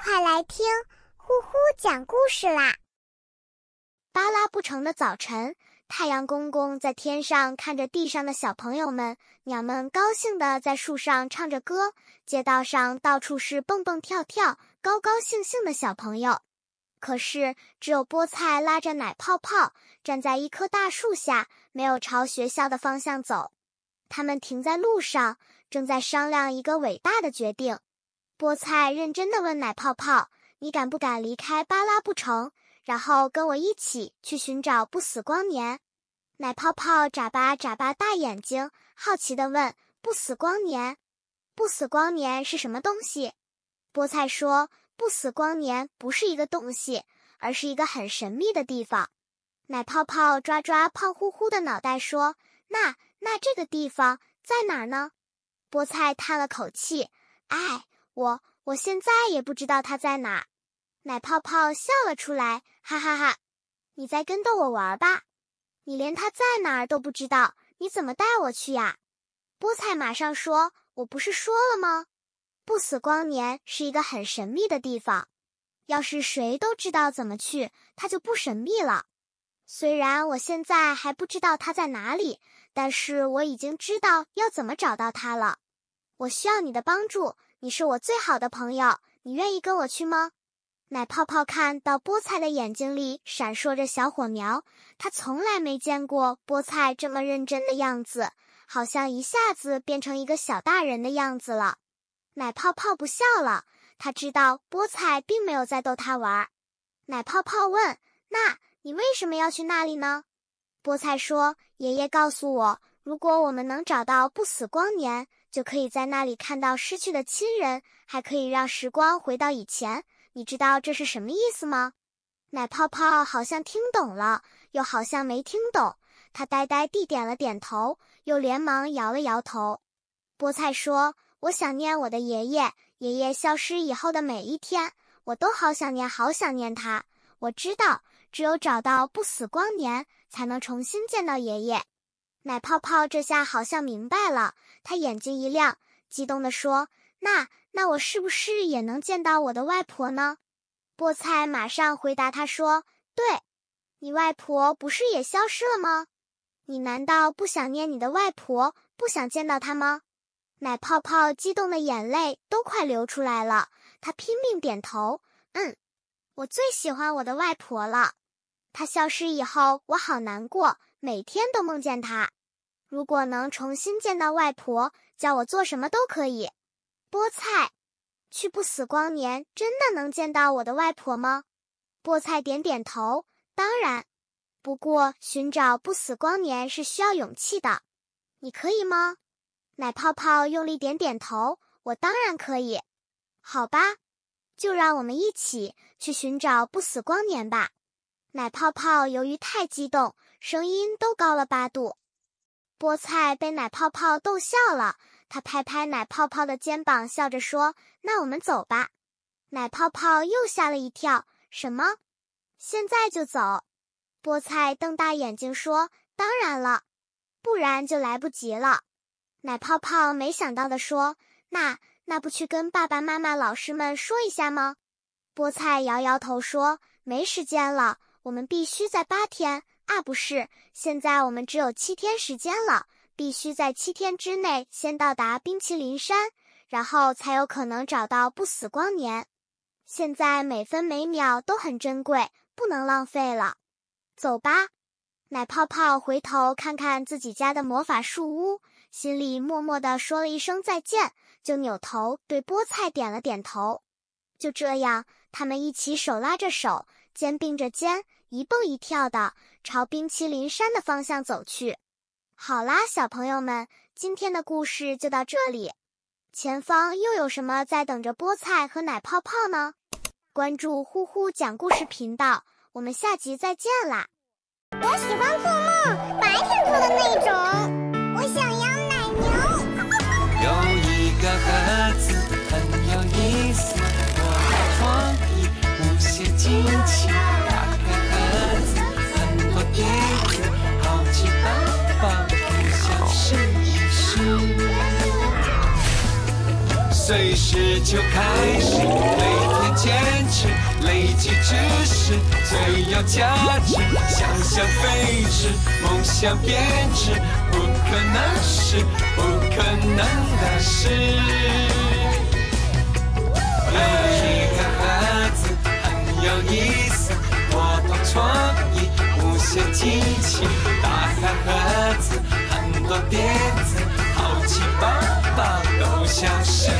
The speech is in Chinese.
快来听呼呼讲故事啦！巴拉不成的早晨，太阳公公在天上看着地上的小朋友们，鸟们高兴的在树上唱着歌，街道上到处是蹦蹦跳跳、高高兴兴的小朋友。可是，只有菠菜拉着奶泡泡站在一棵大树下，没有朝学校的方向走。他们停在路上，正在商量一个伟大的决定。菠菜认真的问奶泡泡：“你敢不敢离开巴拉布城，然后跟我一起去寻找不死光年？”奶泡泡眨巴眨巴大眼睛，好奇的问：“不死光年，不死光年是什么东西？”菠菜说：“不死光年不是一个东西，而是一个很神秘的地方。”奶泡泡抓抓胖乎乎的脑袋说：“那那这个地方在哪儿呢？”菠菜叹了口气：“唉。”我我现在也不知道他在哪，奶泡泡笑了出来，哈哈哈！你在跟逗我玩吧？你连他在哪儿都不知道，你怎么带我去呀？菠菜马上说：“我不是说了吗？不死光年是一个很神秘的地方，要是谁都知道怎么去，它就不神秘了。虽然我现在还不知道他在哪里，但是我已经知道要怎么找到他了。我需要你的帮助。”你是我最好的朋友，你愿意跟我去吗？奶泡泡看到菠菜的眼睛里闪烁着小火苗，他从来没见过菠菜这么认真的样子，好像一下子变成一个小大人的样子了。奶泡泡不笑了，他知道菠菜并没有在逗他玩。奶泡泡问：“那你为什么要去那里呢？”菠菜说：“爷爷告诉我。”如果我们能找到不死光年，就可以在那里看到失去的亲人，还可以让时光回到以前。你知道这是什么意思吗？奶泡泡好像听懂了，又好像没听懂。他呆呆地点了点头，又连忙摇了摇头。菠菜说：“我想念我的爷爷，爷爷消失以后的每一天，我都好想念，好想念他。我知道，只有找到不死光年，才能重新见到爷爷。”奶泡泡这下好像明白了，他眼睛一亮，激动地说：“那那我是不是也能见到我的外婆呢？”菠菜马上回答他说：“对，你外婆不是也消失了吗？你难道不想念你的外婆，不想见到她吗？”奶泡泡激动的眼泪都快流出来了，他拼命点头：“嗯，我最喜欢我的外婆了。她消失以后，我好难过，每天都梦见她。”如果能重新见到外婆，叫我做什么都可以。菠菜，去不死光年，真的能见到我的外婆吗？菠菜点点头，当然。不过寻找不死光年是需要勇气的，你可以吗？奶泡泡用力点点头，我当然可以。好吧，就让我们一起去寻找不死光年吧。奶泡泡由于太激动，声音都高了八度。菠菜被奶泡泡逗笑了，他拍拍奶泡泡的肩膀，笑着说：“那我们走吧。”奶泡泡又吓了一跳：“什么？现在就走？”菠菜瞪大眼睛说：“当然了，不然就来不及了。”奶泡泡没想到的说：“那那不去跟爸爸妈妈、老师们说一下吗？”菠菜摇摇头说：“没时间了，我们必须在八天。”啊，不是，现在我们只有七天时间了，必须在七天之内先到达冰淇淋山，然后才有可能找到不死光年。现在每分每秒都很珍贵，不能浪费了。走吧，奶泡泡回头看看自己家的魔法树屋，心里默默地说了一声再见，就扭头对菠菜点了点头。就这样，他们一起手拉着手，肩并着肩。一蹦一跳的朝冰淇淋山的方向走去。好啦，小朋友们，今天的故事就到这里。前方又有什么在等着菠菜和奶泡泡呢？关注呼呼讲故事频道，我们下集再见啦！我喜欢做梦，白天做的那种。我想。随时就开始，每天坚持，累积知识最有价值。想象飞驰，梦想编织，不可能是不可能的事。有一个盒子很有意思，我出创意，无限惊奇。打开盒子，很多点子，好奇宝宝都消失。